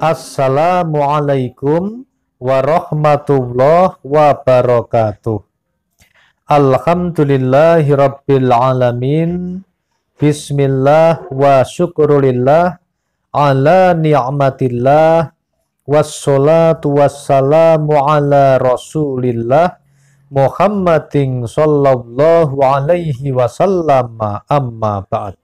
Assalamualaikum warahmatullahi wabarakatuh. Alhamdulillahi rabbil alamin. Bismillah wa syukurillah ala ni'matillah wassalatu wassalamu ala rasulillah Muhammadin sallallahu alaihi wasallam amma ba'd.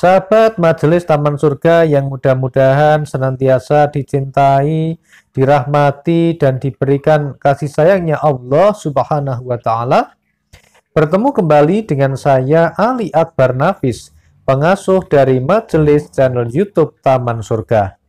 Sahabat Majelis Taman Surga yang mudah-mudahan senantiasa dicintai, dirahmati, dan diberikan kasih sayangnya Allah Subhanahu wa Ta'ala, bertemu kembali dengan saya Ali Akbar Nafis, pengasuh dari Majelis channel YouTube Taman Surga.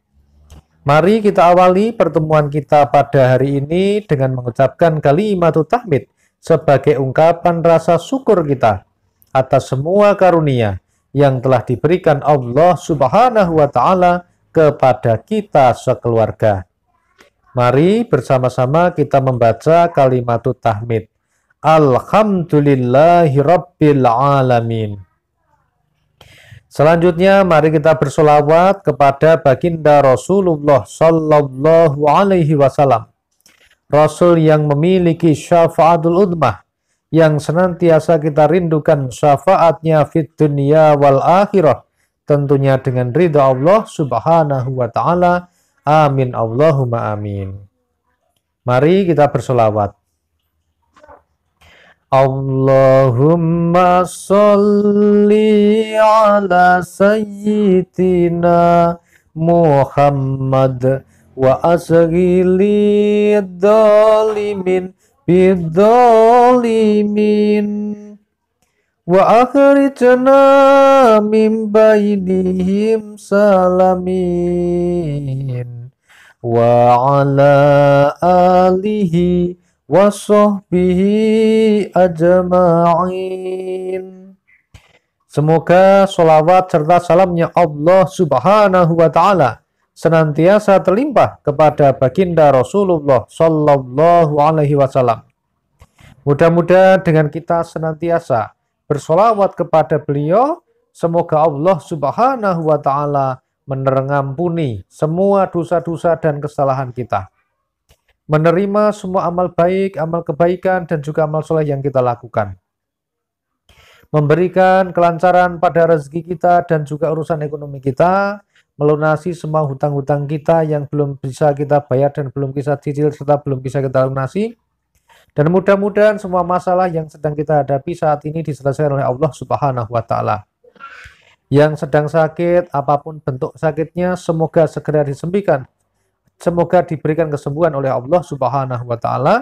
Mari kita awali pertemuan kita pada hari ini dengan mengucapkan kalimat tahmid sebagai ungkapan rasa syukur kita atas semua karunia yang telah diberikan Allah Subhanahu wa taala kepada kita sekeluarga. Mari bersama-sama kita membaca kalimat tahmid. Alhamdulillahi Selanjutnya mari kita bersolawat kepada baginda Rasulullah sallallahu alaihi wasallam. Rasul yang memiliki syafaatul udmah, yang senantiasa kita rindukan syafaatnya fit dunia wal akhirah tentunya dengan ridha Allah subhanahu wa ta'ala amin Allahumma amin mari kita bersolawat Allahumma salli ala sayyidina Muhammad wa asghili dhalimin bidzalimin wa akhrijna min bainihim salamin wa ala alihi wa sahbihi ajma'in Semoga sholawat serta salamnya Allah subhanahu wa ta'ala senantiasa terlimpah kepada baginda Rasulullah Shallallahu Alaihi Wasallam. Mudah-mudahan dengan kita senantiasa bersolawat kepada beliau, semoga Allah Subhanahu Wa Taala menerengampuni semua dosa-dosa dan kesalahan kita. Menerima semua amal baik, amal kebaikan, dan juga amal soleh yang kita lakukan memberikan kelancaran pada rezeki kita dan juga urusan ekonomi kita, melunasi semua hutang-hutang kita yang belum bisa kita bayar dan belum bisa cicil serta belum bisa kita lunasi. Dan mudah-mudahan semua masalah yang sedang kita hadapi saat ini diselesaikan oleh Allah Subhanahu wa taala. Yang sedang sakit, apapun bentuk sakitnya, semoga segera disembuhkan. Semoga diberikan kesembuhan oleh Allah Subhanahu wa taala.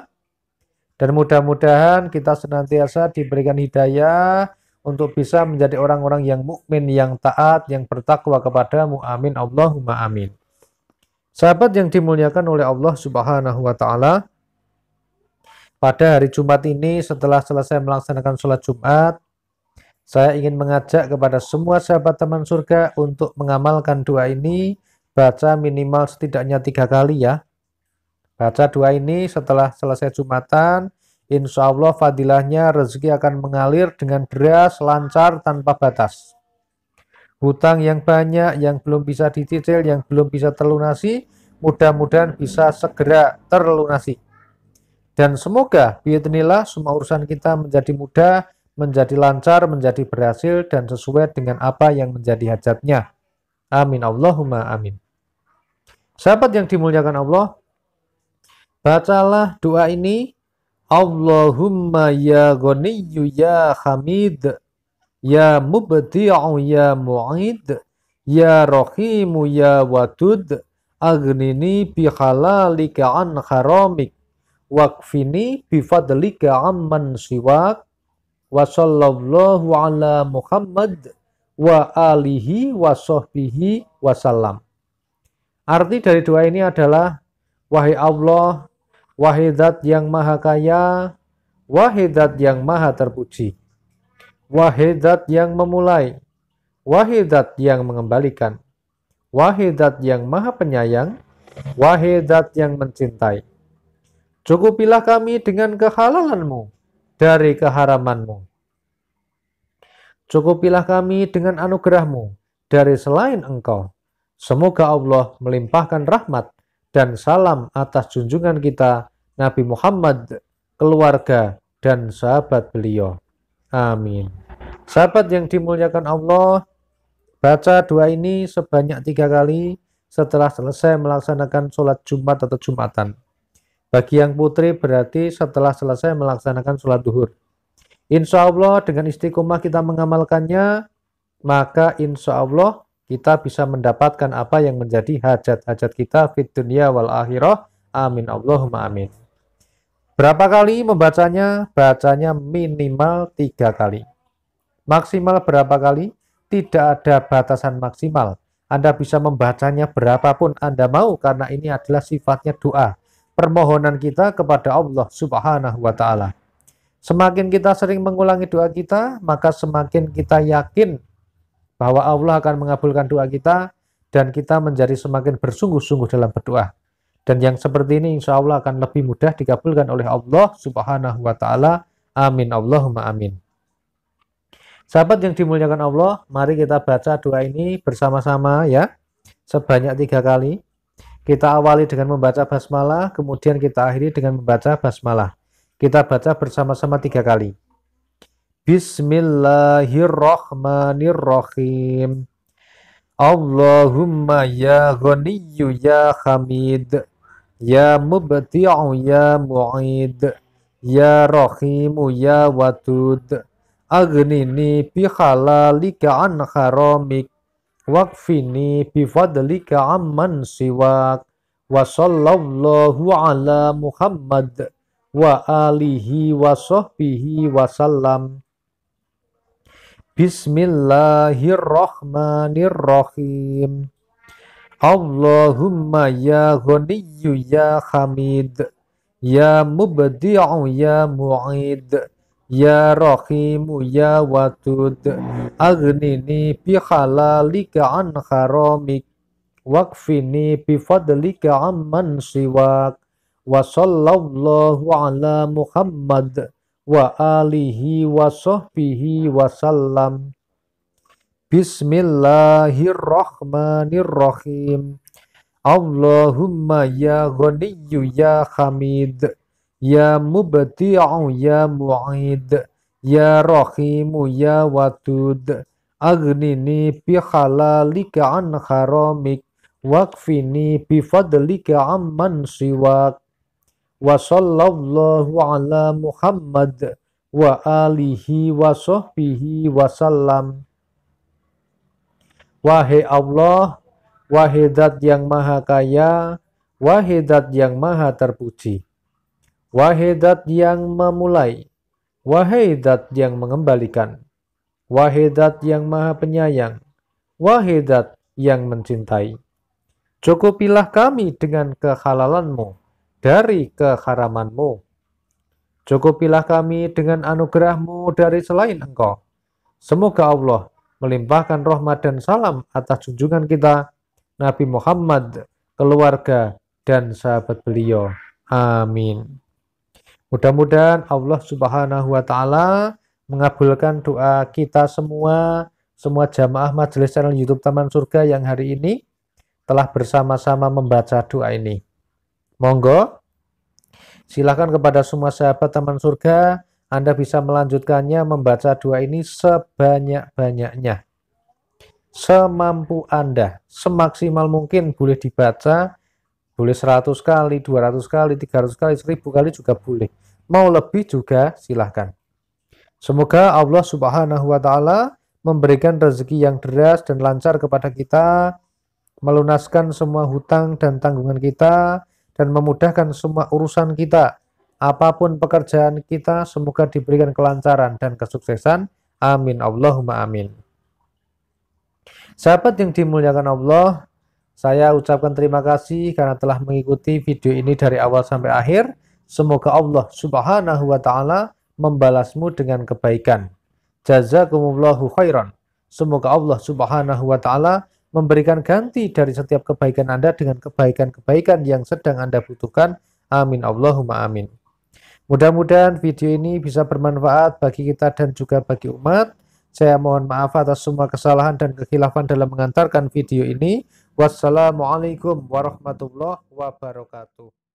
Dan mudah-mudahan kita senantiasa diberikan hidayah, untuk bisa menjadi orang-orang yang mukmin, yang taat, yang bertakwa kepadamu. Amin. Allahumma amin. Sahabat yang dimuliakan oleh Allah Subhanahu wa taala, pada hari Jumat ini setelah selesai melaksanakan sholat Jumat, saya ingin mengajak kepada semua sahabat teman surga untuk mengamalkan doa ini, baca minimal setidaknya tiga kali ya. Baca doa ini setelah selesai Jumatan, Insya Allah fadilahnya rezeki akan mengalir dengan deras, lancar, tanpa batas. Hutang yang banyak, yang belum bisa dicicil, yang belum bisa terlunasi, mudah-mudahan bisa segera terlunasi. Dan semoga biidnillah semua urusan kita menjadi mudah, menjadi lancar, menjadi berhasil, dan sesuai dengan apa yang menjadi hajatnya. Amin. Allahumma amin. Sahabat yang dimuliakan Allah, bacalah doa ini Allahumma ya ghaniyyu ya hamid ya mubdi'u ya mu'id ya rahimu ya wadud agnini bi halalika an haramik waqfini bi fadlika amman siwak wa sallallahu ala muhammad wa alihi wa sahbihi salam arti dari doa ini adalah wahai Allah Wahidat yang maha kaya, wahidat yang maha terpuji, wahidat yang memulai, wahidat yang mengembalikan, wahidat yang maha penyayang, wahidat yang mencintai. Cukupilah kami dengan kehalalanmu dari keharamanmu. Cukupilah kami dengan anugerahmu dari selain engkau. Semoga Allah melimpahkan rahmat dan salam atas junjungan kita Nabi Muhammad, keluarga dan sahabat beliau. Amin. Sahabat yang dimuliakan Allah, baca doa ini sebanyak tiga kali setelah selesai melaksanakan sholat Jumat atau Jumatan. Bagi yang putri berarti setelah selesai melaksanakan sholat duhur. Insya Allah dengan istiqomah kita mengamalkannya, maka insya Allah kita bisa mendapatkan apa yang menjadi hajat-hajat kita fit dunia wal akhirah. Amin. Allahumma amin. Berapa kali membacanya? Bacanya minimal tiga kali. Maksimal berapa kali? Tidak ada batasan maksimal. Anda bisa membacanya berapapun Anda mau karena ini adalah sifatnya doa. Permohonan kita kepada Allah subhanahu wa ta'ala. Semakin kita sering mengulangi doa kita, maka semakin kita yakin bahwa Allah akan mengabulkan doa kita dan kita menjadi semakin bersungguh-sungguh dalam berdoa. Dan yang seperti ini insya Allah akan lebih mudah dikabulkan oleh Allah subhanahu wa ta'ala. Amin. Allahumma amin. Sahabat yang dimuliakan Allah, mari kita baca doa ini bersama-sama ya. Sebanyak tiga kali. Kita awali dengan membaca basmalah, kemudian kita akhiri dengan membaca basmalah. Kita baca bersama-sama tiga kali. Bismillahirrahmanirrahim. Allahumma ya ghaniyyu ya hamid ya mubti'u ya mu'id ya rahimu ya watud. Agnini bi halalika an haramik waqfini bi fadlika amman siwak wa sallallahu ala muhammad wa alihi wa sahbihi wa sallam Bismillahirrahmanirrahim. Allahumma ya ghaniyyu ya hamid ya mubdi'u ya mu'id ya rahimu ya watud. Agnini bi halalika an haramik waqfini bi fadlika amman siwak wa sallallahu ala muhammad wa alihi wa sahbihi wasallam. Bismillahirrahmanirrahim. Allahumma ya ghaniyu ya hamid ya mubti'u ya mu'id ya rahimu ya watud Agnini bi halalika an haramik wakfini bi fadlika amman siwak wa sallallahu ala Muhammad wa alihi wa sahbihi wa sallam. Wahai Allah, wahai yang maha kaya, wahai yang maha terpuji, wahai yang memulai, wahai yang mengembalikan, wahai yang maha penyayang, wahai yang mencintai. Cukupilah kami dengan kehalalanmu dari keharamanmu. Cukupilah kami dengan anugerahmu dari selain engkau. Semoga Allah melimpahkan rahmat dan salam atas junjungan kita, Nabi Muhammad, keluarga, dan sahabat beliau. Amin. Mudah-mudahan Allah Subhanahu wa taala mengabulkan doa kita semua, semua jamaah majelis channel YouTube Taman Surga yang hari ini telah bersama-sama membaca doa ini. Monggo, silakan kepada semua sahabat teman surga, Anda bisa melanjutkannya membaca doa ini sebanyak-banyaknya. Semampu Anda, semaksimal mungkin boleh dibaca, boleh 100 kali, 200 kali, 300 kali, 1000 kali juga boleh. Mau lebih juga silahkan. Semoga Allah Subhanahu wa Ta'ala memberikan rezeki yang deras dan lancar kepada kita, melunaskan semua hutang dan tanggungan kita, dan memudahkan semua urusan kita. Apapun pekerjaan kita, semoga diberikan kelancaran dan kesuksesan. Amin. Allahumma amin. Sahabat yang dimuliakan Allah, saya ucapkan terima kasih karena telah mengikuti video ini dari awal sampai akhir. Semoga Allah subhanahu wa ta'ala membalasmu dengan kebaikan. Jazakumullahu khairan. Semoga Allah subhanahu wa ta'ala memberikan ganti dari setiap kebaikan Anda dengan kebaikan-kebaikan yang sedang Anda butuhkan. Amin. Allahumma amin. Mudah-mudahan video ini bisa bermanfaat bagi kita dan juga bagi umat. Saya mohon maaf atas semua kesalahan dan kekhilafan dalam mengantarkan video ini. Wassalamualaikum warahmatullahi wabarakatuh.